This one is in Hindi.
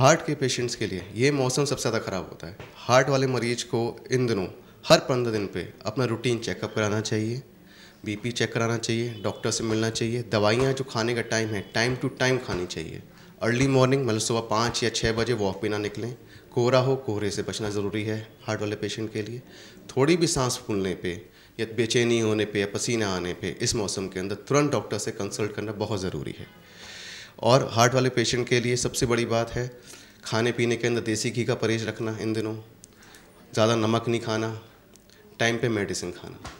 हार्ट के पेशेंट्स के लिए ये मौसम सबसे ज़्यादा ख़राब होता है हार्ट वाले मरीज को इन दिनों हर पंद्रह दिन पे अपना रूटीन चेकअप कराना चाहिए बीपी चेक कराना चाहिए डॉक्टर से मिलना चाहिए दवाइयाँ जो खाने का टाइम है टाइम टू टाइम खानी चाहिए अर्ली मॉर्निंग मतलब सुबह पाँच या छः बजे वॉक भी ना निकलें कोहरा हो कोहरे से बचना ज़रूरी है हार्ट वाले पेशेंट के लिए थोड़ी भी सांस फूलने पे या बेचैनी होने पे या पसीना आने पे इस मौसम के अंदर तुरंत डॉक्टर से कंसल्ट करना बहुत ज़रूरी है और हार्ट वाले पेशेंट के लिए सबसे बड़ी बात है खाने पीने के अंदर देसी घी का परहेज रखना इन दिनों ज़्यादा नमक नहीं खाना टाइम पे मेडिसिन खाना